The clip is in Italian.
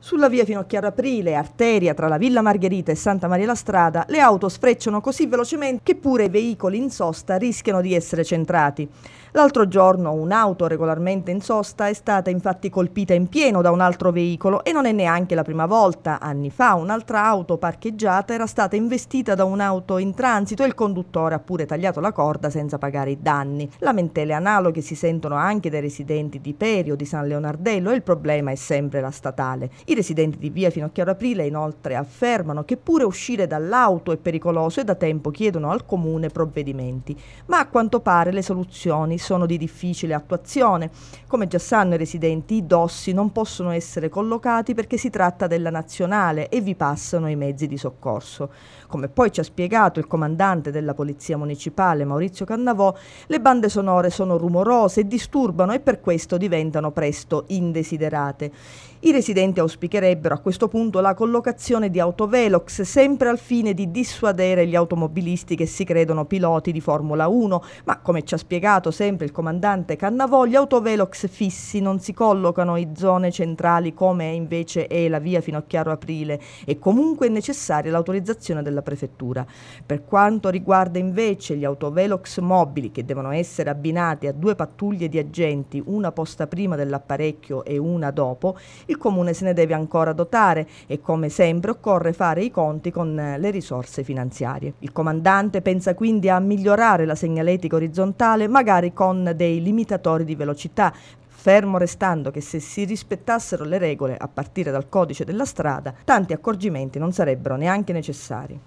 Sulla via Finocchiaro Aprile, arteria tra la Villa Margherita e Santa Maria la Strada, le auto sfrecciano così velocemente che pure i veicoli in sosta rischiano di essere centrati. L'altro giorno un'auto regolarmente in sosta è stata infatti colpita in pieno da un altro veicolo e non è neanche la prima volta. Anni fa un'altra auto parcheggiata era stata investita da un'auto in transito e il conduttore ha pure tagliato la corda senza pagare i danni. Lamentele analoghe si sentono anche dai residenti di Perio, di San Leonardello e il problema è sempre la statale. I residenti di via Finocchiaro Aprile inoltre affermano che pure uscire dall'auto è pericoloso e da tempo chiedono al comune provvedimenti, ma a quanto pare le soluzioni sono di difficile attuazione. Come già sanno i residenti, i dossi non possono essere collocati perché si tratta della nazionale e vi passano i mezzi di soccorso. Come poi ci ha spiegato il comandante della Polizia Municipale Maurizio Cannavò, le bande sonore sono rumorose, e disturbano e per questo diventano presto indesiderate. I residenti auspicano auspicherebbero a questo punto la collocazione di autovelox sempre al fine di dissuadere gli automobilisti che si credono piloti di Formula 1, ma come ci ha spiegato sempre il comandante Cannavò, gli autovelox fissi non si collocano in zone centrali come invece è la via fino chiaro Aprile e comunque è necessaria l'autorizzazione della prefettura. Per quanto riguarda invece gli autovelox mobili che devono essere abbinati a due pattuglie di agenti, una posta prima dell'apparecchio e una dopo, il comune se ne deve deve ancora dotare e come sempre occorre fare i conti con eh, le risorse finanziarie. Il comandante pensa quindi a migliorare la segnaletica orizzontale magari con dei limitatori di velocità fermo restando che se si rispettassero le regole a partire dal codice della strada, tanti accorgimenti non sarebbero neanche necessari.